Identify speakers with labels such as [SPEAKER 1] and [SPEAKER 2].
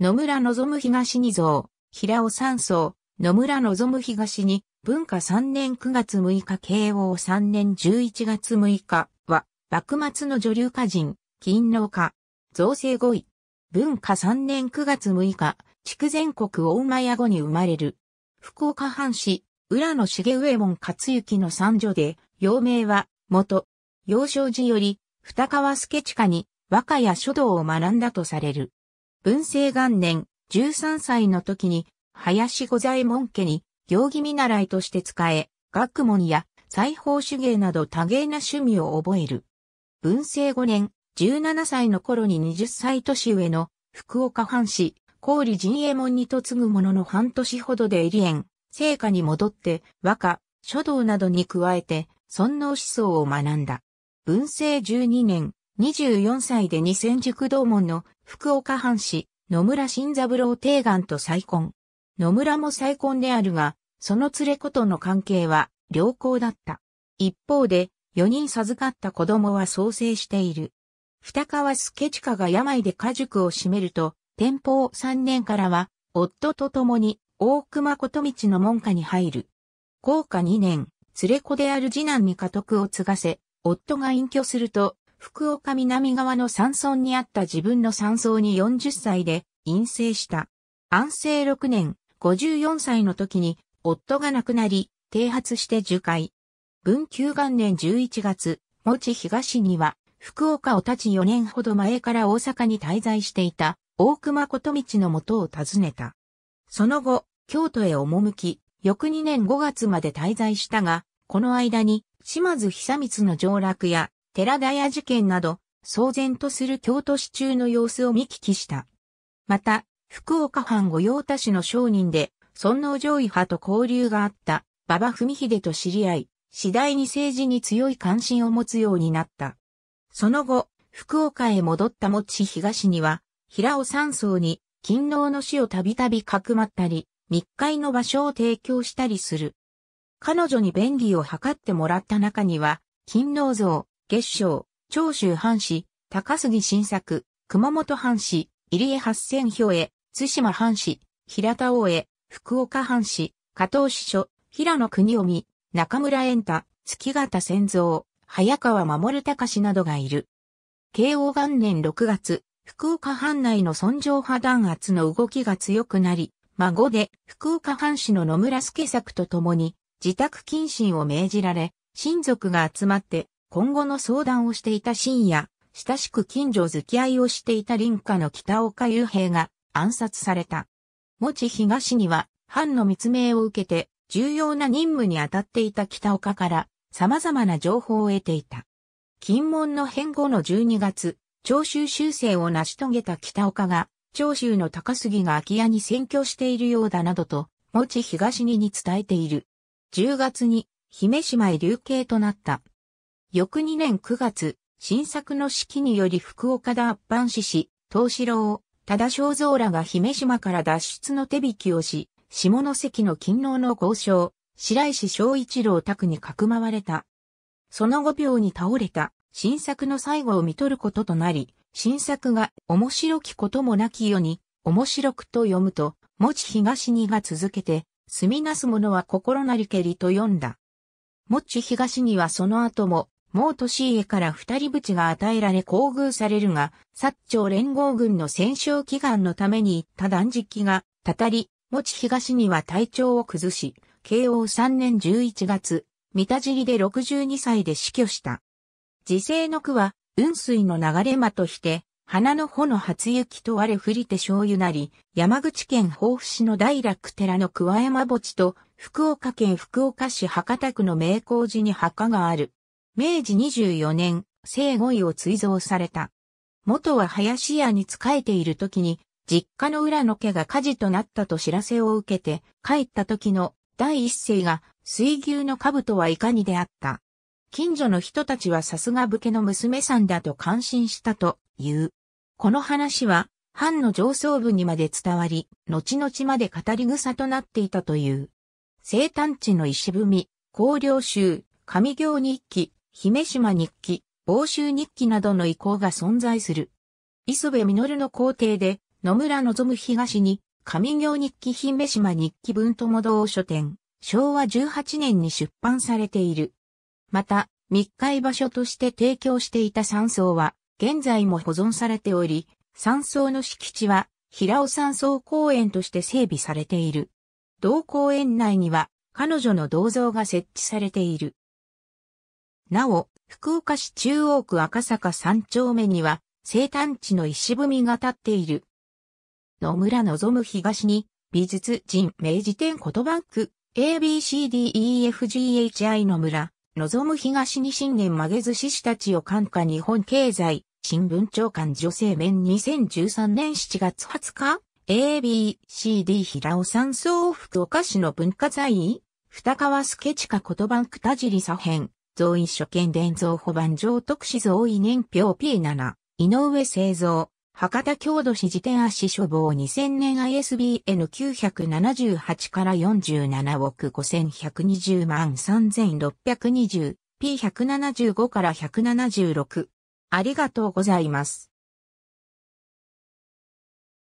[SPEAKER 1] 野村望東に像、平尾三層、野村望東に、文化三年九月六日慶応三年十一月六日は、幕末の女流歌人、勤労家、造成五位。文化三年九月六日、筑前国大馬屋後に生まれる。福岡藩市、浦野重上門勝之の三女で、幼名は、元、幼少時より、二川助地下に、和歌や書道を学んだとされる。文政元年、13歳の時に、林五左衛門家に、行儀見習いとして使え、学問や裁縫手芸など多芸な趣味を覚える。文政5年、17歳の頃に20歳年上の福岡藩士、郡仁右衛門に嫁ぐものの半年ほどで入園、聖火に戻って和歌、書道などに加えて、尊王思想を学んだ。文政12年、24歳で二千塾道門の福岡藩士、野村新三郎定願と再婚。野村も再婚であるが、その連れ子との関係は良好だった。一方で、4人授かった子供は創生している。二川助近が病で家塾を閉めると、天保3年からは、夫と共に大熊琴道の門下に入る。高下2年、連れ子である次男に家督を継がせ、夫が隠居すると、福岡南側の山村にあった自分の山村に40歳で陰性した。安政6年、54歳の時に夫が亡くなり、剃発して受戒。文久元年11月、持東には、福岡を立ち4年ほど前から大阪に滞在していた、大熊琴道の元を訪ねた。その後、京都へ赴き、翌2年5月まで滞在したが、この間に、島津久光の上落や寺田屋事件など、騒然とする京都市中の様子を見聞きした。また、福岡藩御用達の商人で、尊王攘夷派と交流があった馬場文秀と知り合い、次第に政治に強い関心を持つようになった。その後、福岡へ戻った持東には、平尾山荘に勤労の死をたびたびかくまったり、密会の場所を提供したりする。彼女に便宜を図ってもらった中には、勤労像、月賞、長州藩士、高杉晋作、熊本藩士、入江八千票へ、津島藩士、平田大江、福岡藩士、加藤司所、平野国臣、中村円太、月形仙蔵、早川守隆などがいる。慶応元年6月、福岡藩内の尊上派弾圧の動きが強くなり、孫で福岡藩士の野村助作と共に自宅謹慎を命じられ、親族が集まって今後の相談をしていた深夜、親しく近所付き合いをしていた林家の北岡雄平が暗殺された。持ち東には、藩の密命を受けて、重要な任務に当たっていた北岡から、様々な情報を得ていた。禁門の変後の12月、長州修正を成し遂げた北岡が、長州の高杉が空き家に占拠しているようだなどと、持ち東にに伝えている。10月に、姫島へ流刑となった。翌2年9月、新作の指揮により福岡だ。万藩士氏、東四郎、多田正蔵らが姫島から脱出の手引きをし、下関の勤労の交渉、白石正一郎宅にかくまわれた。その後病に倒れた新作の最後を見取ることとなり、新作が面白きこともなきように、面白くと読むと、持ち東にが続けて、住みなす者は心なりけりと読んだ。持ち東にはその後も毛う年家から二人ちが与えられ厚遇されるが、薩長連合軍の戦勝祈願のために行った断食が、たたり、持ち東には体調を崩し、慶応3年11月、三田尻で62歳で死去した。時世の句は、雲水の流れ間として、花の穂の初雪と我降りて醤油なり、山口県防府市の大楽寺の桑山墓地と、福岡県福岡市博多区の名工寺に墓がある。明治24年、生後位を追贈された。元は林家に仕えている時に、実家の裏の家が火事となったと知らせを受けて、帰った時の第一声が、水牛の兜はいかにであった。近所の人たちはさすが武家の娘さんだと感心したという。この話は、藩の上層部にまで伝わり、後々まで語り草となっていたという。生誕地の石踏み、高陵州、上行日記、姫島日記、欧州日記などの遺構が存在する。磯部実の皇帝で、野村望東に、上行日記姫島日記文友堂書店、昭和18年に出版されている。また、密会場所として提供していた山荘は、現在も保存されており、山荘の敷地は、平尾山荘公園として整備されている。同公園内には、彼女の銅像が設置されている。なお、福岡市中央区赤坂三丁目には、生誕地の石踏みが立っている。野村望東に、美術人明治天とバンク、ABCDEFGHI 野村、望東に新年曲げ寿司師たちを感化日本経済、新聞長官女性面2013年7月20日、ABCD 平尾山荘福岡市の文化財二川助地下とバンク田尻左辺、増位所見伝造保番上特使増位年表 P7、井上製造、博多郷土史辞典足処房2000年 ISBN978 から47億5120万 3620P175 から176。ありがとうございます。